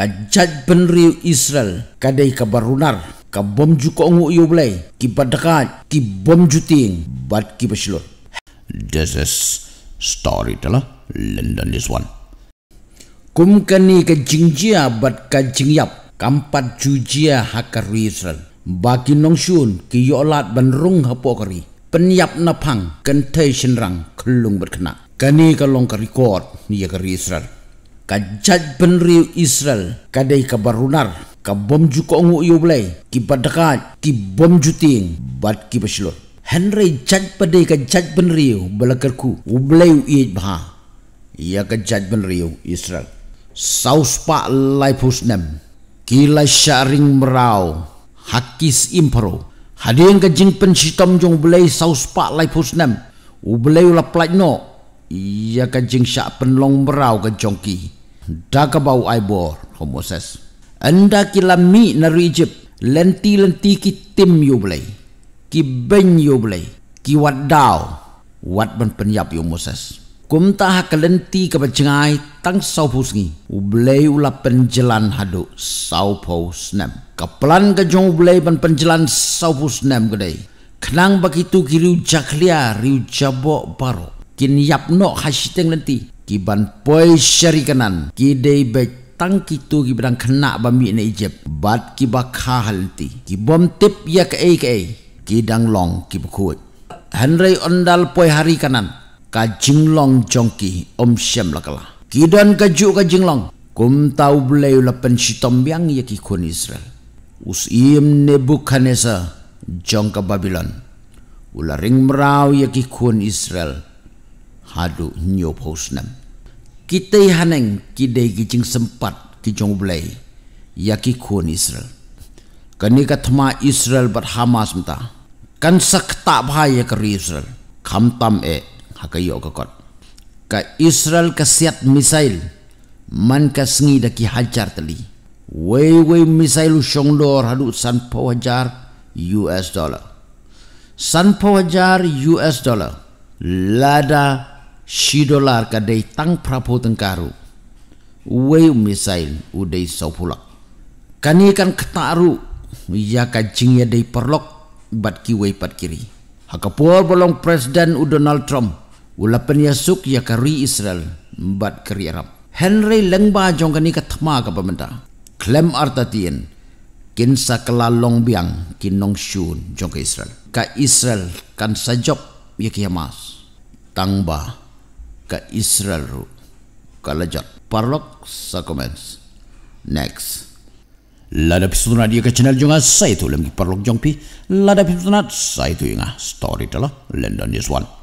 kajat penri Israel kadai kabarunar ka bom juko ngu iu blai ki padakat ki bom juting bat ki pasilot this is story tala london this one kum kani ka jingjia bat ka jingyap kampat jujia hakar Israel baki nongshun shun ki yolat benrung hapo kari penyap napang kentai kan senrang kelung berkena kani ka long ka record ni ya Israel kajat penri Israel kadai kabarunar kabom juko ngu iu blai kibadakat kibom juting bat kipasilot Henry jat padai kajat penri belakarku ublai iu bha ia kajat penri Israel saus pa laifus nem kila sharing merau hakis impro hadian kajing pensitom jong blai saus pa laifus nem ublai la plaino ia kajing sya penlong merau kajongki dagabau aibor homoses anda kila mi na rijip lenti lenti ki tim yo blai ki ben yo blai ki wat dau wat ban penyap yo moses kum ha kelenti ke bajengai tang sau pusngi u blai u la penjelan hadu sau pus nem kapelan ke jong blai ban penjelan sau pus nem gede kenang begitu kiri u jaklia riu jabok baro kin yap no hasiteng lenti kiban poi syari kanan kidei be tang kitu kibang kena bami na ijep bat kibakha halti kibom tip ya ke ke kidang long kibkuat Henry ondal poi hari kanan ka jinglong jongki om syam lakala kidan kaju ka jinglong kum tau blei lapen sitom biang ya ki kun israel us im nebukhanesa jong ka babilon ularing merau ya ki kun israel hadu nyopos nam kita haneng kidai gicing sempat ki jong blai yaki kun israel kani katma israel bat hamas mta kan sakta bahaya ke israel khamtam e hakayo ka kot ka israel ka siat misail man ka sngi da ki hajar tali wei wei misail shong dor hadu san po us dollar san po hajar us dollar lada ชีดอลาร์ก็ได้ตั้งพระโพธิ์ตังการูเวมิสไซล์อุดได้สอบพลักกันนี้กันขตารูยากันจิงยาได้พรลกบัดกิเวปัดกิริฮักกับพวกบอลงประธานอุดโดนัลด์ทรัมป์อุลับเป็นยาสุกยากรีอิสราเอลบัดกรีอารับเฮนรี่เลงบาจงกันนี้ก็ทมากับประมดาคลมอาร์ตตินกินสักลาลงเบียงกินนงชูนจงกับอิสราเอลกับอิสราเอลกันสะจบยากิฮามาสตังบา ka Israel ru kalajak parlok sa comments next lada pisuna dia ka channel jonga sa itu lem parlok jong pi lada pisuna sa itu inga story telo london is one